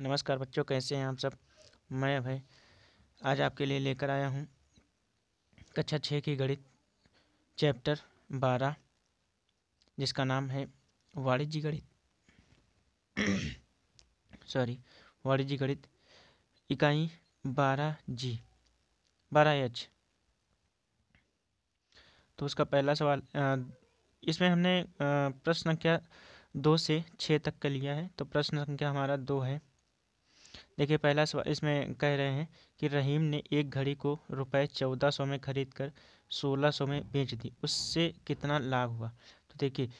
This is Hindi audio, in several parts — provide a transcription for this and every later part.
नमस्कार बच्चों कैसे हैं आप सब मैं भाई आज आपके लिए लेकर आया हूँ कक्षा छः की गणित चैप्टर बारह जिसका नाम है वाणिज्य गणित सॉरी वाणिज्य गणित इकाई बारह जी बारह एच तो उसका पहला सवाल इसमें हमने प्रश्न संख्या दो से छः तक का लिया है तो प्रश्न संख्या हमारा दो है देखिए पहला सवाल इसमें कह रहे हैं कि रहीम ने एक घड़ी को रुपए चौदह सौ में खरीद कर सोलह सौ में बेच दी उससे कितना लाभ हुआ तो देखिए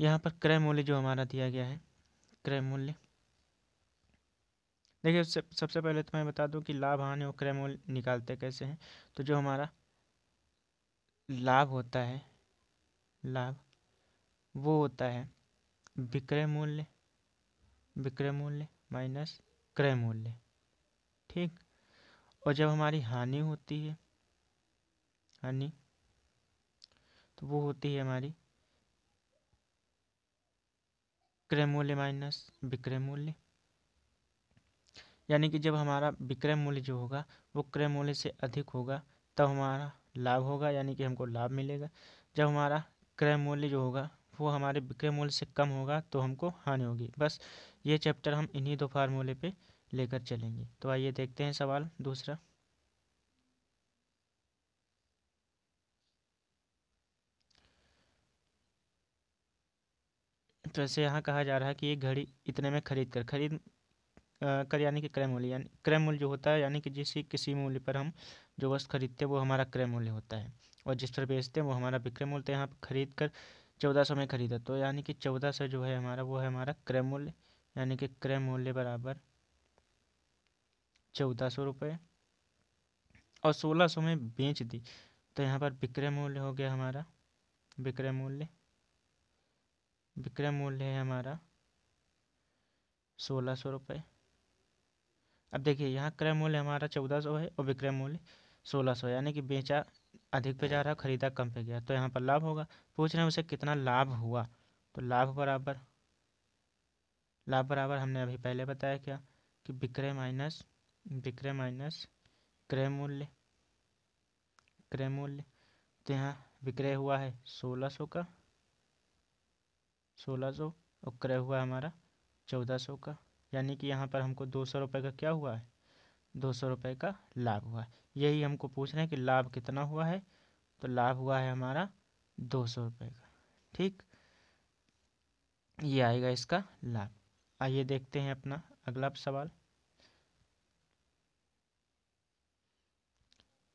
यहाँ पर क्रय मूल्य जो हमारा दिया गया है क्रय मूल्य देखिए उससे सबसे पहले तो मैं बता दूं कि लाभ हानि और क्रय मूल्य निकालते कैसे हैं तो जो हमारा लाभ होता है लाभ वो होता है विक्रय मूल्य विक्रय मूल्य माइनस क्रय मूल्य ठीक और जब हमारी हानि होती है हानि तो वो होती है हमारी क्रय मूल्य माइनस विक्रय मूल्य यानी कि जब हमारा विक्रय मूल्य जो होगा वो क्रय मूल्य से अधिक होगा तब हमारा लाभ होगा यानी कि हमको लाभ मिलेगा जब हमारा क्रय मूल्य जो होगा वो हमारे विक्रय मूल्य से कम होगा तो हमको हानि होगी बस ये चैप्टर हम इन्हीं दो फार्मूले पे लेकर चलेंगे तो आइए देखते हैं सवाल दूसरा तो ऐसे यहाँ कहा जा रहा है कि ये घड़ी इतने में खरीद कर खरीद कर यानी कि क्रय मूल्य यानी क्रय मूल्य जो होता है यानी कि जिस किसी मूल्य पर हम जो वस्तु खरीदते हैं वो हमारा क्रय मूल्य होता है और जिस पर बेचते हैं वो हमारा विक्रय मूल्य तो यहाँ पर खरीद कर चौदह सौ में खरीदा तो यानी कि चौदह सौ जो है हमारा वो है हमारा क्रय मूल्य यानी कि क्रय मूल्य बराबर चौदह सौ रुपये और सोलह सौ में बेच दी तो यहाँ पर विक्रय मूल्य हो गया हमारा विक्रय मूल्य विक्रय मूल्य है हमारा सोलह सौ रुपये अब देखिए यहाँ क्रय मूल्य हमारा चौदह सौ है और विक्रय मूल्य सोलह सौ यानी कि बेचा अधिक पे जा रहा खरीदा कम पे गया तो यहाँ पर लाभ होगा पूछ रहे हैं उसे कितना लाभ हुआ तो लाभ बराबर लाभ बराबर हमने अभी पहले बताया क्या कि विक्रय माइनस विक्रय माइनस क्रय मूल्य क्रय मूल्य तो यहाँ विक्रय हुआ है सोलह सौ का सोलह सौ और क्रय हुआ है हमारा चौदह सौ का यानी कि यहाँ पर हमको दो सौ रुपये का क्या हुआ है दो सौ रुपये का लाभ हुआ है यही हमको पूछ रहे हैं कि लाभ कितना हुआ है तो लाभ हुआ है हमारा दो सौ रुपये का ठीक ये आएगा इसका लाभ आइए देखते हैं अपना अगला सवाल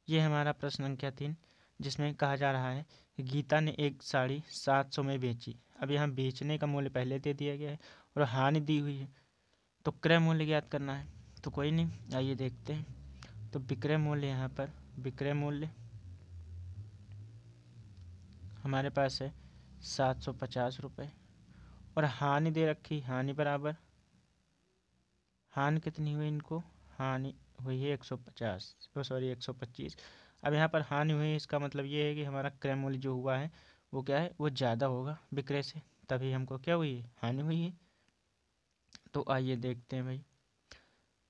ये हमारा प्रश्न संख्या तीन जिसमें कहा जा रहा है गीता ने एक साड़ी सात सौ में बेची अब यहाँ बेचने का मूल्य पहले दे दिया गया है और हानि दी हुई है तो क्रय मूल्य ज्ञात करना है तो कोई नहीं आइए देखते हैं तो विक्रय मूल्य यहाँ पर विक्रय मूल्य हमारे पास है सात सौ पचास रुपये और हानि दे रखी हानि बराबर हानि कितनी हुई इनको हानि हुई है एक सौ पचास सॉरी एक सौ पच्चीस अब यहाँ पर हानि हुई है इसका मतलब ये है कि हमारा क्रय मूल्य जो हुआ है वो क्या है वो ज़्यादा होगा विक्रय से तभी हमको क्या हुई है हानि हुई है तो आइए देखते हैं भाई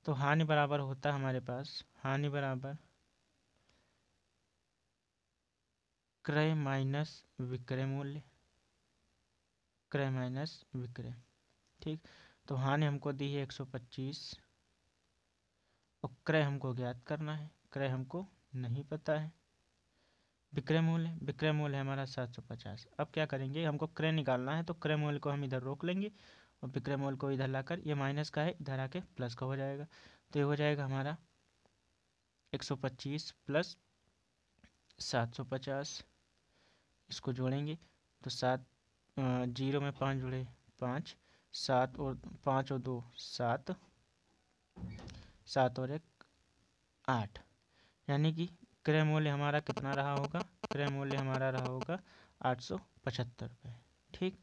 तो हानि बराबर होता है हमारे पास हानि बराबर क्रय माइनस विक्रय मूल्य क्रय माइनस विक्रय ठीक तो हानि हमको दी है एक सौ पच्चीस और क्रय हमको ज्ञात करना है क्रय हमको नहीं पता है विक्रय मूल्य विक्रय मूल्य है हमारा सात सौ पचास अब क्या करेंगे हमको क्रय निकालना है तो क्रय मूल्य को हम इधर रोक लेंगे और विक्रय मूल्य को इधर लाकर ये माइनस का है इधर आके प्लस का हो जाएगा तो ये हो जाएगा हमारा एक सौ पच्चीस प्लस सात सौ पचास इसको जोड़ेंगे तो सात जीरो में पाँच जुड़े पाँच सात और पाँच और दो सात सात और एक आठ यानी कि क्रय मूल्य हमारा कितना रहा होगा क्रय मूल्य हमारा रहा होगा आठ सौ पचहत्तर रुपये ठीक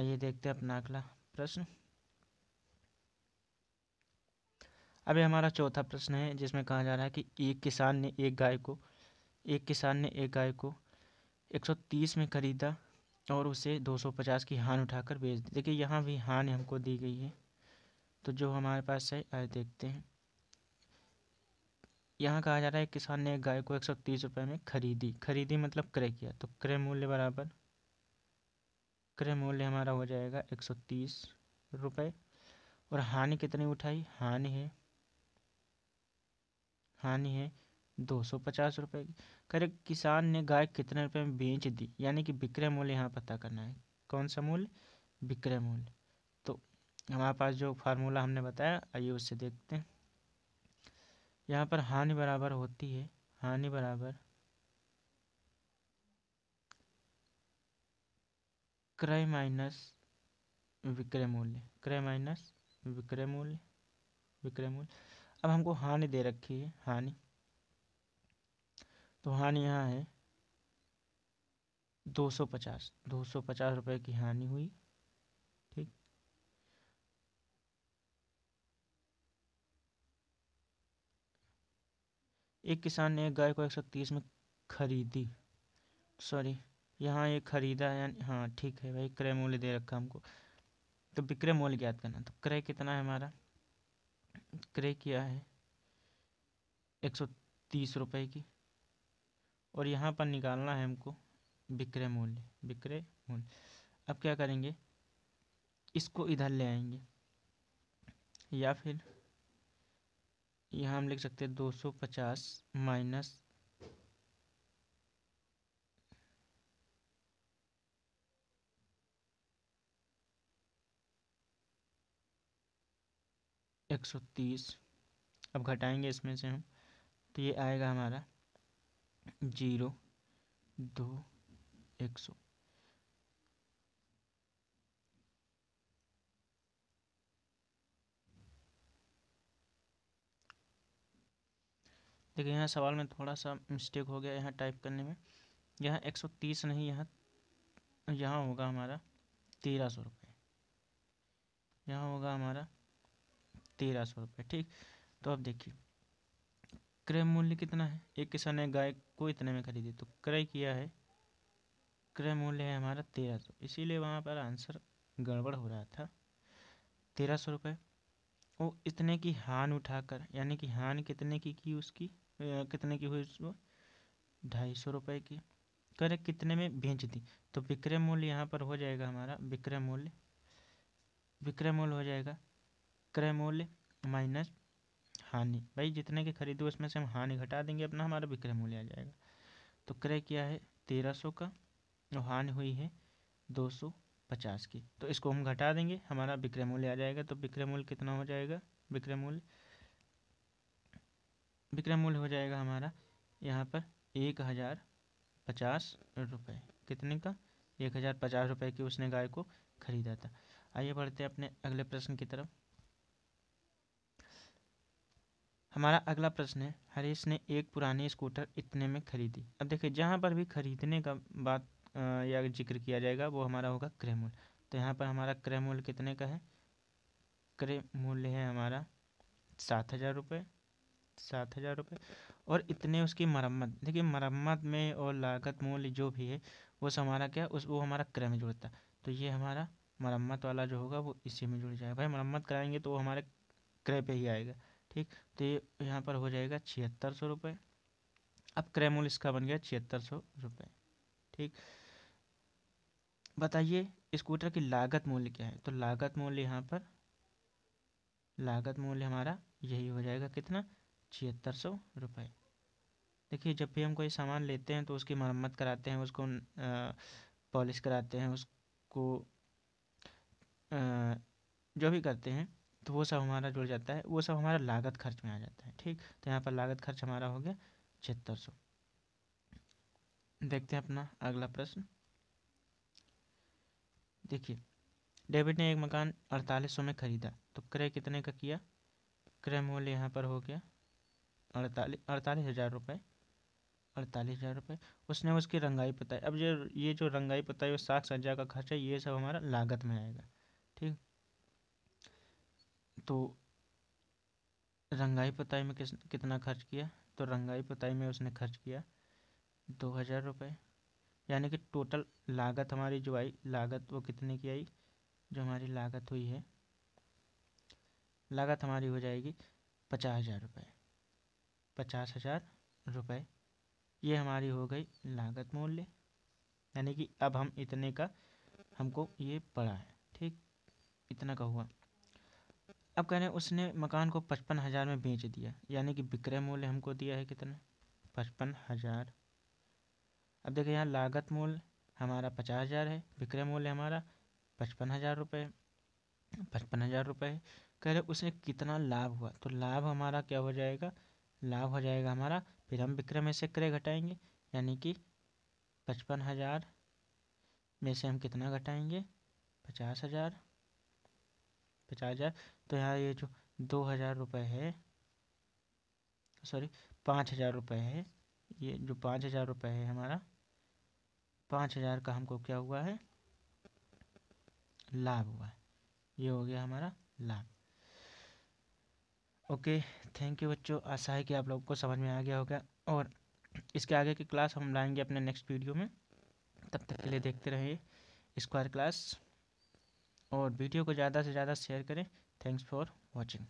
आइए देखते हैं अपना अगला प्रश्न अभी हमारा चौथा प्रश्न है जिसमें कहा जा रहा है कि एक किसान ने एक गाय को एक किसान ने एक गाय को 130 में खरीदा और उसे 250 की हान उठाकर बेच दी देखिए यहाँ भी हान हमको दी गई है तो जो हमारे पास है आए देखते हैं यहाँ कहा जा रहा है किसान ने गाय को एक सौ तीस रुपये में खरीदी खरीदी मतलब क्रय किया तो क्रय मूल्य बराबर क्रय मूल्य हमारा हो जाएगा एक सौ तीस रुपये और हानि कितनी उठाई हानि है हानि है दो सौ पचास रुपये की करे किसान ने गाय कितने रुपए में बेच दी यानी कि विक्रय मूल्य यहाँ पता करना है कौन सा मूल्य विक्रय मूल्य हमारे पास जो फार्मूला हमने बताया आइए उससे देखते हैं यहाँ पर हानि बराबर होती है हानि बराबर क्रय माइनस विक्रय मूल्य क्रय माइनस विक्रय मूल्य विक्रय मूल्य अब हमको हानि दे रखी है हानि तो हानि यहाँ है 250 250 रुपए की हानि हुई एक किसान ने एक गाय को एक सौ तीस में खरीदी सॉरी यहाँ ये खरीदा है हाँ ठीक है भाई क्रय मूल्य दे रखा हमको तो विक्रय मूल्य ज्ञात करना तो क्रय कितना है हमारा क्रय किया है एक सौ तीस रुपये की और यहाँ पर निकालना है हमको विक्रय मूल्य विक्रय मूल्य अब क्या करेंगे इसको इधर ले आएंगे या फिर यहाँ हम लिख सकते हैं दो सौ पचास माइनस एक सौ तीस अब घटाएंगे इसमें से हम तो ये आएगा हमारा जीरो दो एक सौ देखिए यहाँ सवाल में थोड़ा सा मिस्टेक हो गया यहाँ टाइप करने में यहाँ एक सौ तीस नहीं यहाँ यहाँ होगा हमारा तेरह सौ रुपये यहाँ होगा हमारा तेरह सौ रुपये ठीक तो अब देखिए क्रय मूल्य कितना है एक किसान ने गाय को इतने में खरीदी तो क्रय किया है क्रय मूल्य है हमारा तेरह सौ इसीलिए वहाँ पर आंसर गड़बड़ हो रहा था तेरह सौ रुपये वो इतने की हान उठाकर यानी कि हान कितने की की उसकी कितने की हुई वो ढाई सौ रुपये की करे कितने में बेच दी तो विक्रय मूल्य यहाँ पर हो जाएगा हमारा विक्रय मूल्य विक्रय मूल्य हो जाएगा क्रय मूल्य माइनस हानि भाई जितने के खरीदो उसमें से हम हानि घटा देंगे अपना हमारा विक्रय मूल्य आ जाएगा तो क्रय किया है तेरह सौ का और हानि हुई है दो सौ पचास की तो इसको हम घटा देंगे हमारा विक्रय मूल्य आ जाएगा तो विक्रय मूल्य कितना हो जाएगा विक्रय मूल्य विक्रय मूल्य हो जाएगा हमारा यहाँ पर एक हज़ार पचास रुपये कितने का एक हज़ार पचास रुपये की उसने गाय को खरीदा था आइए बढ़ते हैं अपने अगले प्रश्न की तरफ हमारा अगला प्रश्न है हरीश ने एक पुरानी स्कूटर इतने में खरीदी अब देखिए जहाँ पर भी खरीदने का बात या जिक्र किया जाएगा वो हमारा होगा क्रय मूल्य तो यहाँ पर हमारा क्रय मूल्य कितने का है क्रय मूल्य है हमारा सात हज़ार रुपये सात हज़ार रुपये और इतने उसकी मरम्मत देखिए मरम्मत में और लागत मूल्य जो भी है वो हमारा क्या उस वो हमारा क्रय में जुड़ता तो ये हमारा मरम्मत वाला जो होगा वो इसी में जुड़ जाएगा भाई मरम्मत कराएंगे तो वो हमारे क्रय पे ही आएगा ठीक तो ये यहाँ पर हो जाएगा छिहत्तर सौ रुपये अब क्रय मूल्य इसका बन गया छिहत्तर सौ रुपये ठीक बताइए स्कूटर की लागत मूल्य क्या है तो लागत मूल्य यहाँ पर लागत मूल्य हमारा यही हो जाएगा कितना छिहत्तर सौ रुपये देखिए जब भी हम कोई सामान लेते हैं तो उसकी मरम्मत कराते हैं उसको पॉलिश कराते हैं उसको जो भी करते हैं तो वो सब हमारा जुड़ जाता है वो सब हमारा लागत खर्च में आ जाता है ठीक तो यहाँ पर लागत खर्च हमारा हो गया छिहत्तर सौ देखते हैं अपना अगला प्रश्न देखिए डेविड ने एक मकान अड़तालीस सौ में खरीदा तो क्रय कितने का किया क्रय मूल्य यहाँ पर हो गया अड़तालीस अड़तालीस हज़ार रुपये अड़तालीस हज़ार रुपये उसने उसकी रंगाई पताई अब ये ये जो रंगाई पताई और साग सज्जा का खर्चा ये सब हमारा लागत में आएगा ठीक तो रंगाई पताई में किस कितना खर्च किया तो रंगाई पताई में उसने खर्च किया दो हज़ार रुपये यानी कि टोटल लागत हमारी जो आई लागत वो कितने की आई जो हमारी लागत हुई है लागत हमारी हो जाएगी पचास हज़ार रुपये पचास हज़ार रुपये ये हमारी हो गई लागत मूल्य यानी कि अब हम इतने का हमको ये पड़ा है ठीक इतना का हुआ अब कह रहे हैं उसने मकान को पचपन हज़ार में बेच दिया यानी कि विक्रय मूल्य हमको दिया है कितना पचपन हज़ार अब देखिए यहाँ लागत मूल्य हमारा पचास हज़ार है विक्रय मूल्य हमारा पचपन हज़ार रुपये पचपन हज़ार रुपये कह रहे उसने कितना लाभ हुआ तो लाभ हमारा क्या हो जाएगा लाभ हो जाएगा हमारा फिर हम विक्रय में से क्रय घटाएंगे यानी कि पचपन हज़ार में से हम कितना घटाएंगे पचास हज़ार पचास हज़ार तो यहाँ ये जो दो हज़ार रुपये है सॉरी पाँच हज़ार रुपये है ये जो पाँच हज़ार रुपये है हमारा पाँच हज़ार का हमको क्या हुआ है लाभ हुआ है ये हो गया हमारा लाभ ओके थैंक यू बच्चों आशा है कि आप लोगों को समझ में आ गया होगा और इसके आगे की क्लास हम लाएंगे अपने नेक्स्ट वीडियो में तब तक के लिए देखते रहिए स्क्वायर क्लास और वीडियो को ज़्यादा से ज़्यादा शेयर करें थैंक्स फॉर वॉचिंग